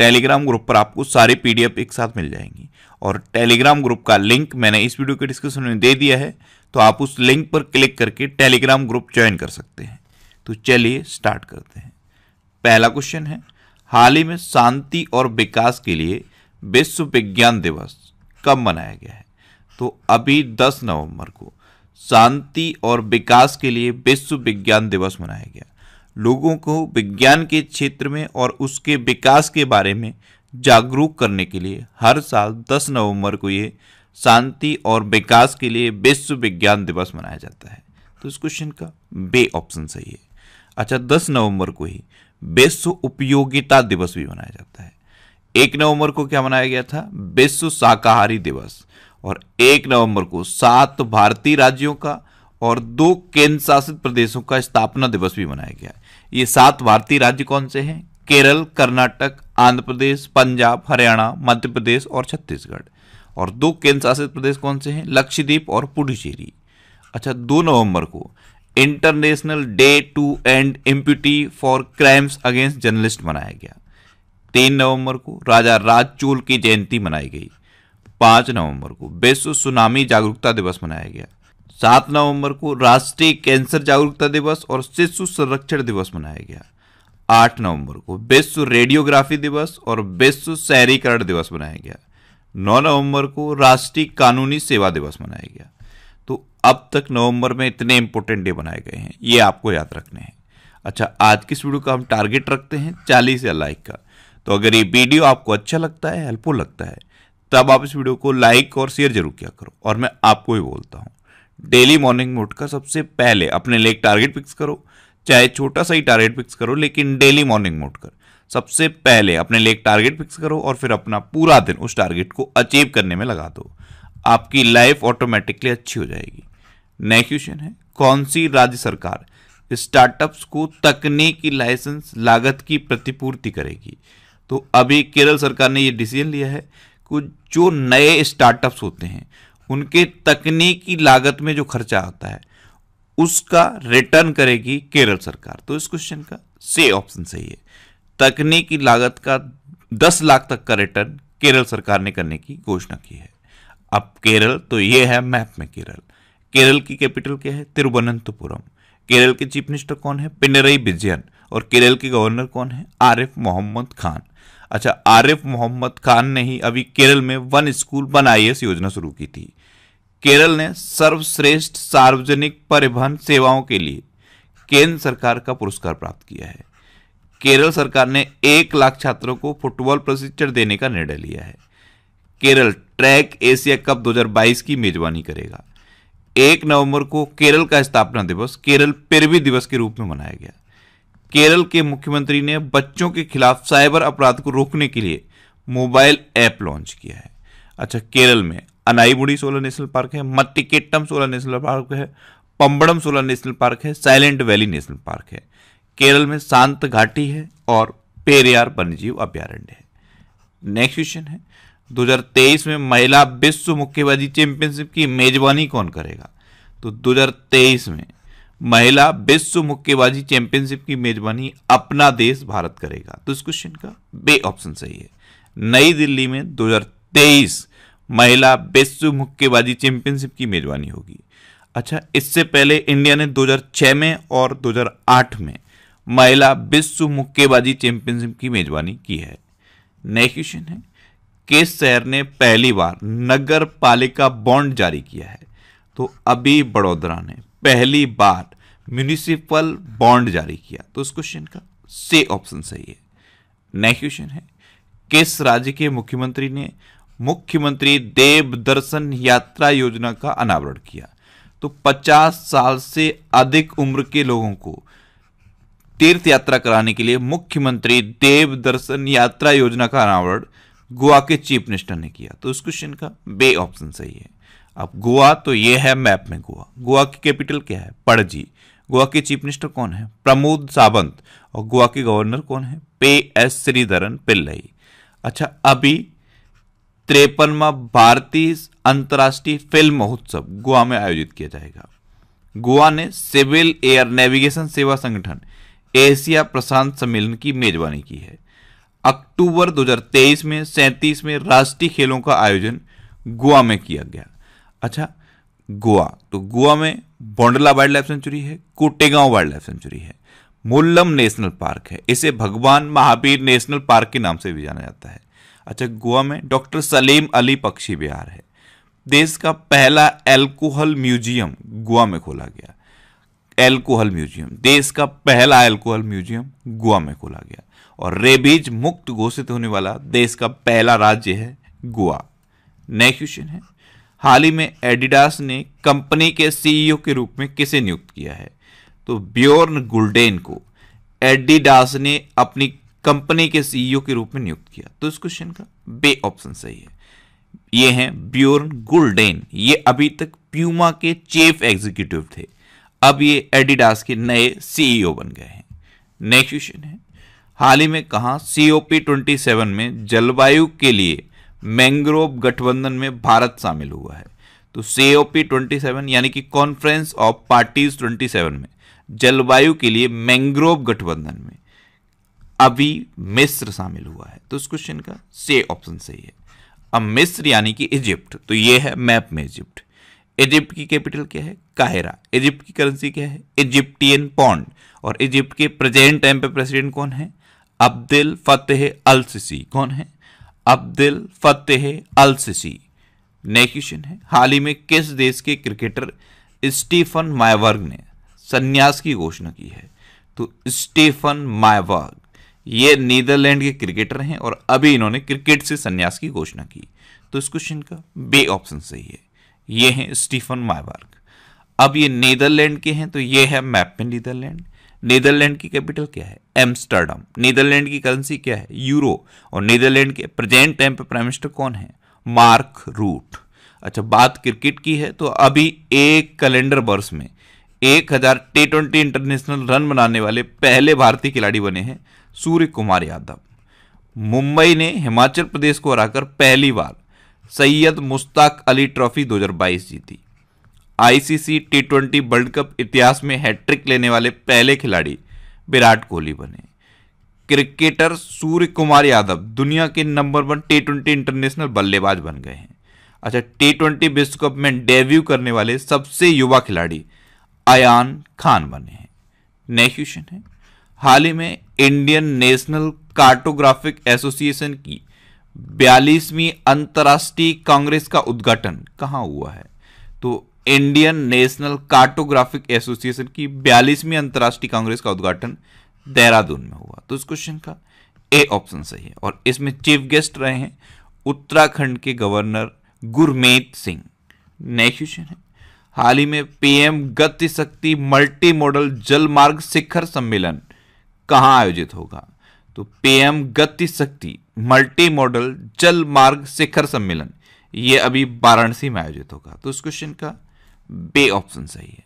Telegram group पर आपको सारे पीडीएफ एक साथ मिल जाएंगी और टेलीग्राम ग्रुप का लिंक मैंने इस वीडियो के डिस्क्रिप्शन में दे दिया है तो आप उस लिंक पर क्लिक करके टेलीग्राम ग्रुप ज्वाइन कर सकते हैं तो चलिए स्टार्ट करते हैं पहला क्वेश्चन है हाल ही में शांति और विकास के लिए विश्व विज्ञान दिवस कब मनाया गया है तो अभी 10 नवंबर को शांति और विकास के लिए विश्व विज्ञान दिवस मनाया गया लोगों को विज्ञान के क्षेत्र में और उसके विकास के बारे में जागरूक करने के लिए हर साल 10 नवंबर को ये शांति और विकास के लिए विश्व विज्ञान दिवस मनाया जाता है तो इस क्वेश्चन का बे ऑप्शन सही है अच्छा 10 नवंबर को ही विश्व उपयोगिता दिवस भी मनाया जाता है एक नवंबर को क्या मनाया गया था विश्व शाकाहारी दिवस और एक नवंबर को सात भारतीय राज्यों का और दो केंद्र शासित प्रदेशों का स्थापना दिवस भी मनाया गया ये सात भारतीय राज्य कौन से हैं केरल कर्नाटक आंध्र प्रदेश पंजाब हरियाणा मध्य प्रदेश और छत्तीसगढ़ और दो केंद्र शासित प्रदेश कौन से हैं लक्षद्वीप और पुडुचेरी अच्छा दो नवंबर को international day to end impunity for crimes against journalist मनाया गया तीन नवंबर को राजा राज चोल की जयंती मनाई गई पाँच नवंबर को विश्व सुनामी जागरूकता दिवस मनाया गया सात नवंबर को राष्ट्रीय कैंसर जागरूकता दिवस और शिशु संरक्षण दिवस मनाया गया आठ नवंबर को विश्व रेडियोग्राफी दिवस और विश्व शहरीकरण दिवस मनाया गया नौ नवंबर को राष्ट्रीय कानूनी सेवा दिवस मनाया गया तो अब तक नवंबर में इतने इंपॉर्टेंट डे बनाए गए हैं ये आपको याद रखने हैं अच्छा आज की इस वीडियो का हम टारगेट रखते हैं चालीस या लाइक का तो अगर ये वीडियो आपको अच्छा लगता है हेल्पफुल लगता है तब आप इस वीडियो को लाइक और शेयर जरूर किया करो और मैं आपको भी बोलता हूँ डेली मॉर्निंग में उठकर सबसे पहले अपने लिए एक टारगेट फिक्स करो चाहे छोटा सा ही टारगेट फिक्स करो लेकिन डेली मॉर्निंग में कर सबसे पहले अपने लिए एक टारगेट फिक्स करो और फिर अपना पूरा दिन उस टारगेट को अचीव करने में लगा दो आपकी लाइफ ऑटोमेटिकली अच्छी हो जाएगी नेक्स्ट क्वेश्चन है कौन सी राज्य सरकार स्टार्टअप्स को तकनीकी लाइसेंस लागत की प्रतिपूर्ति करेगी तो अभी केरल सरकार ने ये डिसीजन लिया है कि जो नए स्टार्टअप्स होते हैं उनके तकनीकी लागत में जो खर्चा आता है उसका रिटर्न करेगी केरल सरकार तो इस क्वेश्चन का से ऑप्शन सही है तकनीकी लागत का दस लाख तक का रिटर्न केरल सरकार ने करने की घोषणा की है अब केरल तो ये है मैप में केरल केरल की कैपिटल क्या है तिरुवनंतपुरम केरल के चीफ मिनिस्टर कौन है पिनरई विजयन और केरल के गवर्नर कौन है आरिफ मोहम्मद खान अच्छा आरिफ मोहम्मद खान ने ही अभी केरल में वन स्कूल वन आई योजना शुरू की थी केरल ने सर्वश्रेष्ठ सार्वजनिक परिवहन सेवाओं के लिए केंद्र सरकार का पुरस्कार प्राप्त किया है केरल सरकार ने एक लाख छात्रों को फुटबॉल प्रशिक्षण देने का निर्णय लिया है केरल ट्रैक एशिया कप 2022 की मेजबानी करेगा एक नवंबर को केरल का स्थापना दिवस केरल पेरवी दिवस के रूप में मनाया गया केरल के मुख्यमंत्री ने बच्चों के खिलाफ साइबर अपराध को रोकने के लिए मोबाइल ऐप लॉन्च किया है अच्छा केरल में अनाईबुड़ी सोलर नेशनल पार्क है मत्तिकेट्टम सोलर नेशनल पार्क है पम्बड़म सोलर नेशनल पार्क है साइलेंट वैली नेशनल पार्क है केरल में शांत घाटी है और पेरियार वन्यजीव अभ्यारण्य है नेक्स्ट क्वेश्चन है 2023 में महिला विश्व मुक्केबाजी चैंपियनशिप की मेजबानी कौन करेगा तो 2023 में महिला विश्व मुक्केबाजी चैंपियनशिप की मेजबानी अपना देश भारत करेगा तो इस क्वेश्चन का बे ऑप्शन सही है नई दिल्ली में 2023 महिला विश्व मुक्केबाजी चैंपियनशिप की मेजबानी होगी अच्छा इससे पहले इंडिया ने 2006 में और 2008 में महिला विश्व मुक्केबाजी चैंपियनशिप की मेजबानी की है नेक्स्ट क्वेश्चन है किस शहर ने पहली बार नगर पालिका बॉन्ड जारी किया है तो अभी बड़ोदरा ने पहली बार म्यूनिसिपल बॉन्ड जारी किया तो इस क्वेश्चन का से ऑप्शन सही है नेक्स्ट क्वेश्चन है किस राज्य के मुख्यमंत्री ने मुख्यमंत्री देव दर्शन यात्रा योजना का अनावरण किया तो 50 साल से अधिक उम्र के लोगों को तीर्थ यात्रा कराने के लिए मुख्यमंत्री देव दर्शन यात्रा योजना का अनावरण गोवा के चीफ मिनिस्टर ने किया तो उस क्वेश्चन का बे ऑप्शन सही है अब गोवा तो ये है मैप में गोवा गोवा की कैपिटल क्या है पणजी गोवा के चीफ मिनिस्टर कौन है प्रमोद सावंत और गोवा के गवर्नर कौन है पे एस श्रीधरन पिल्लई अच्छा अभी त्रेपनवा भारतीय अंतर्राष्ट्रीय फिल्म महोत्सव गोवा में आयोजित किया जाएगा गोवा ने सिविल एयर नेविगेशन सेवा संगठन एशिया प्रशांत सम्मेलन की मेजबानी की है अक्टूबर 2023 में सैंतीस में राष्ट्रीय खेलों का आयोजन गोवा में किया गया अच्छा गोवा तो गोवा में बोंडला वाइल्ड लाइफ सेंचुरी है कोटेगांव वाइल्ड लाइफ सेंचुरी है मुल्लम नेशनल पार्क है इसे भगवान महावीर नेशनल पार्क के नाम से भी जाना जाता है अच्छा गोवा में डॉक्टर सलीम अली पक्षी विहार है देश का पहला एल्कोहल म्यूजियम गोवा में खोला गया एल्कोहल म्यूजियम देश का पहला एल्कोहल म्यूजियम गोवा में खोला गया और रेबीज मुक्त घोषित होने वाला देश का पहला राज्य है गोवा नेक्स्ट क्वेश्चन है हाल ही में एडिडास ने कंपनी के सीईओ के रूप में किसे नियुक्त किया है तो ब्योर्न गुल्डेन को एडिडास ने अपनी कंपनी के सीईओ e के रूप में नियुक्त किया तो इस क्वेश्चन का बे ऑप्शन सही है ये हैं ब्योर्न गुलडेन ये अभी तक प्यूमा के चीफ एग्जीक्यूटिव थे अब ये एडिडास के नए सीईओ e बन गए हैं नेक्स्ट क्वेश्चन है हाल ही में कहा सीओपी ट्वेंटी सेवन में जलवायु के लिए मैंग्रोव गठबंधन में भारत शामिल हुआ है तो सीओपी ट्वेंटी सेवन यानी कि conference of parties twenty seven में जलवायु के लिए मैंग्रोव गठबंधन में अभी मिस्र शामिल हुआ है तो इस क्वेश्चन का से ऑप्शन सही है अब मिस्र यानी कि इजिप्ट तो ये है मैप में इजिप्ट इजिप्ट की कैपिटल क्या है काहिरा इजिप्ट की करेंसी क्या है इजिप्टियन पॉन्ड और इजिप्ट के प्रेजेंट टाइम पे प्रेसिडेंट कौन है अब्दुल फतेह अल सिसी कौन है Abdel Fattah Al Sisi next question है हाल ही में किस देश के क्रिकेटर स्टीफन मायवर्ग ने संन्यास की घोषणा की है तो स्टीफन मायवर्ग ये नीदरलैंड के क्रिकेटर हैं और अभी इन्होंने क्रिकेट से संन्यास की घोषणा की तो इस क्वेश्चन का बे ऑप्शन सही है ये हैं स्टीफन मायबार्ग अब ये नीदरलैंड के हैं तो ये है मैप में नीदरलैंड नीदरलैंड की कैपिटल क्या है एम्स्टर्डम नीदरलैंड की करेंसी क्या है यूरो और नीदरलैंड के प्रेजेंट टाइम पे प्राइम मिनिस्टर कौन है मार्क रूट अच्छा बात क्रिकेट की है तो अभी एक कैलेंडर वर्ष में एक हजार टी ट्वेंटी इंटरनेशनल रन बनाने वाले पहले भारतीय खिलाड़ी बने हैं सूर्य कुमार यादव मुंबई ने हिमाचल प्रदेश को हराकर पहली बार सैयद मुश्ताक अली ट्रॉफी 2022 जीती ICC T twenty world cup इतिहास में हैट्रिक लेने वाले पहले खिलाड़ी विराट कोहली बने क्रिकेटर सूर्य कुमार यादव दुनिया के number one T twenty international बल्लेबाज बन गए हैं अच्छा टी ट्वेंटी विश्व कप में डेब्यू करने वाले सबसे युवा खिलाड़ी आयान खान बने हैं नेक्स्ट क्वेश्चन है हाल ही में इंडियन नेशनल कार्टोग्राफिक एसोसिएशन की बयालीसवीं अंतर्राष्ट्रीय कांग्रेस का उद्घाटन कहाँ हुआ है तो इंडियन नेशनल कार्टोग्राफिक एसोसिएशन की बयालीसवीं अंतर्राष्ट्रीय कांग्रेस का उद्घाटन देहरादून में हुआ तो इस क्वेश्चन का ए ऑप्शन सही है और इसमें चीफ गेस्ट रहे हैं उत्तराखंड के governor Gurmeet Singh next question है हाल ही में पीएम गति शक्ति मल्टी मॉडल जलमार्ग शिखर सम्मेलन कहां आयोजित होगा तो पीएम गति शक्ति मल्टी मॉडल जल मार्ग शिखर सम्मेलन यह अभी वाराणसी में आयोजित होगा तो इस क्वेश्चन का बे ऑप्शन सही है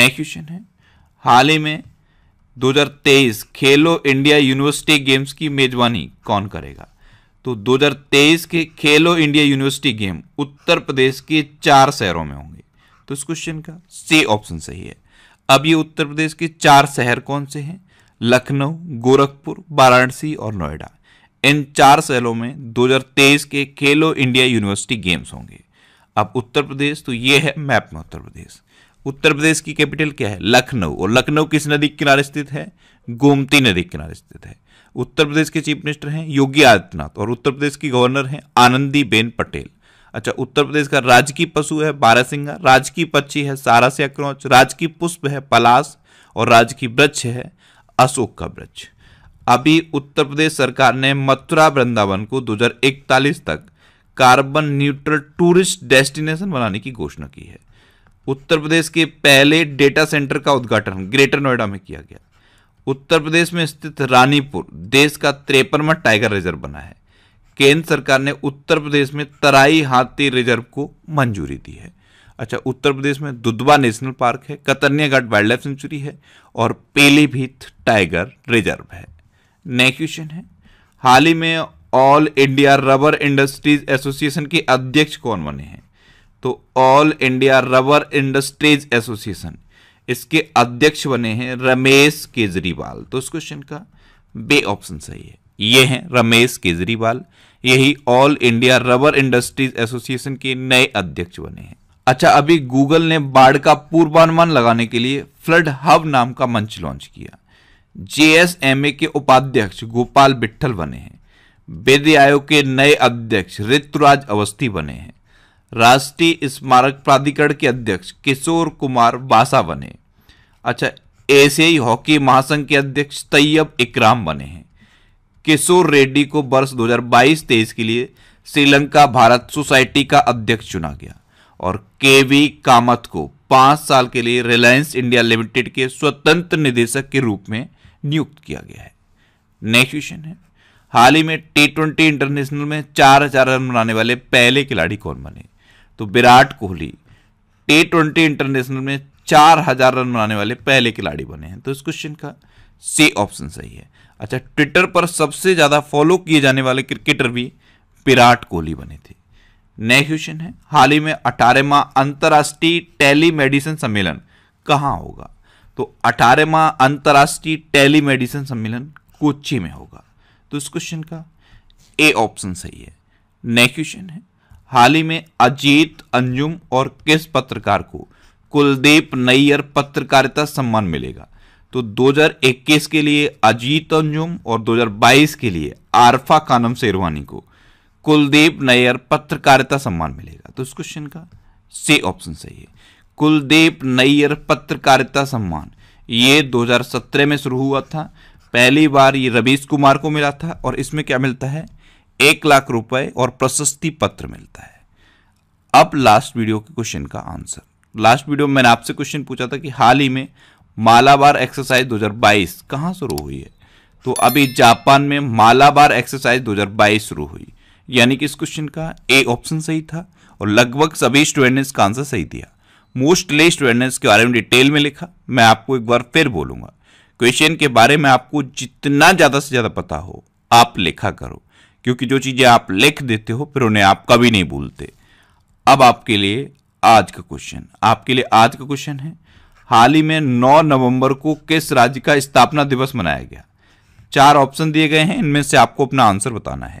नेक्स्ट क्वेश्चन है हाल ही में 2023 खेलो इंडिया यूनिवर्सिटी गेम्स की मेजबानी कौन करेगा तो 2023 के Khelo India university game Uttar Pradesh के चार शहरों में होंगे तो इस क्वेश्चन का सी ऑप्शन सही है अब ये उत्तर प्रदेश के चार शहर कौन से हैं लखनऊ गोरखपुर वाराणसी और नोएडा इन चार शहरों में 2023 के खेलो इंडिया यूनिवर्सिटी गेम्स होंगे अब उत्तर प्रदेश तो ये है मैप में उत्तर प्रदेश उत्तर प्रदेश की कैपिटल क्या है लखनऊ और लखनऊ किस नदी के किनारे स्थित है गोमती नदी के किनारे स्थित है उत्तर प्रदेश के चीफ मिनिस्टर हैं योगी आदित्यनाथ और उत्तर प्रदेश की गवर्नर हैं आनंदीबेन पटेल अच्छा उत्तर प्रदेश का राजकीय पशु है बारहसिंगा राजकीय पक्षी है सारस या क्रौच राजकीय पुष्प है पलाश और राजकीय वृक्ष है अशोक का वृक्ष अभी उत्तर प्रदेश सरकार ने मथुरा वृंदावन को 2041 तक कार्बन न्यूट्रल टूरिस्ट डेस्टिनेशन बनाने की घोषणा की है उत्तर प्रदेश के पहले डेटा सेंटर का उद्घाटन ग्रेटर नोएडा में किया गया उत्तर प्रदेश में स्थित रानीपुर देश का त्रेपनवा टाइगर रिजर्व बना है केंद्र सरकार ने उत्तर प्रदेश में तराई हाथी रिजर्व को मंजूरी दी है अच्छा उत्तर प्रदेश में दुधवा नेशनल पार्क है Katarniaghat wildlife sanctuary है और पीलीभीत टाइगर रिजर्व है नेक्स्ट क्वेश्चन है हाल ही में all India rubber industries association के अध्यक्ष कौन बने हैं तो all India rubber industries association इसके अध्यक्ष बने हैं रमेश केजरीवाल तो इस क्वेश्चन का बे ऑप्शन सही है ये हैं रमेश केजरीवाल यही all India rubber industries association के नए अध्यक्ष बने हैं अच्छा अभी गूगल ने बाढ़ का पूर्वानुमान लगाने के लिए फ्लड हब नाम का मंच लॉन्च किया जेएसएमए के उपाध्यक्ष गोपाल बिट्ठल बने हैं वेद आयोग के नए अध्यक्ष ऋतुराज अवस्थी बने हैं राष्ट्रीय स्मारक प्राधिकरण के अध्यक्ष किशोर कुमार बासा बने अच्छा एशियाई हॉकी महासंघ के अध्यक्ष तैयब इकराम बने हैं किशोर रेड्डी को वर्ष 2022-23 के लिए श्रीलंका भारत सोसाइटी का अध्यक्ष चुना गया और के वी कामत को पांच साल के लिए रिलायंस इंडिया लिमिटेड के स्वतंत्र निदेशक के रूप में नियुक्त किया गया है नेक्स्ट क्वेश्चन है हाल ही में टी ट्वेंटी इंटरनेशनल में चार हजार रन बनाने वाले पहले खिलाड़ी कौन बने तो Virat Kohli T twenty international में चार हजार रन बनाने वाले पहले खिलाड़ी बने हैं तो इस क्वेश्चन का सी ऑप्शन सही है अच्छा ट्विटर पर सबसे ज़्यादा फॉलो किए जाने वाले क्रिकेटर भी विराट कोहली बने थे नए क्वेश्चन है हाल ही में अठारहवा अंतर्राष्ट्रीय टेलीमेडिसिन सम्मेलन कहाँ होगा तो अठारहवा अंतर्राष्ट्रीय टेलीमेडिसिन सम्मेलन कोच्चि में होगा तो इस क्वेश्चन का ए ऑप्शन सही है नए क्वेश्चन है हाल ही में अजीत अंजुम और किस पत्रकार को कुलदीप नैयर पत्रकारिता सम्मान मिलेगा तो 2021 के लिए अजीत अंजुम और 2022 के लिए आरफा कानम शेरवानी को कुलदीप नायर पत्रकारिता सम्मान मिलेगा तो इस क्वेश्चन का सी ऑप्शन सही है कुलदीप नायर पत्रकारिता सम्मान ये 2017 में शुरू हुआ था पहली बार ये रवीश कुमार को मिला था और इसमें क्या मिलता है एक लाख रुपए और प्रशस्ति पत्र मिलता है अब लास्ट वीडियो के क्वेश्चन का आंसर लास्ट वीडियो में मैंने आपसे क्वेश्चन पूछा था कि हाल ही में मालाबार एक्सरसाइज 2022 कहां शुरू हुई है तो अभी जापान में मालाबार एक्सरसाइज 2022 शुरू हुई यानी कि इस क्वेश्चन का ए ऑप्शन सही था और लगभग सभी स्टूडेंट ने इसका आंसर सही दिया मोस्टली स्टूडेंट ने इसके बारे में डिटेल में लिखा मैं आपको एक बार फिर बोलूंगा क्वेश्चन के बारे में आपको जितना ज़्यादा से ज़्यादा पता हो आप लिखा करो क्योंकि जो चीज़ें आप लिख देते हो फिर उन्हें आप कभी नहीं भूलते अब आपके लिए आज का क्वेश्चन आपके लिए आज का क्वेश्चन है हाल ही में 9 नवंबर को किस राज्य का स्थापना दिवस मनाया गया चार ऑप्शन दिए गए हैं इनमें से आपको अपना आंसर बताना है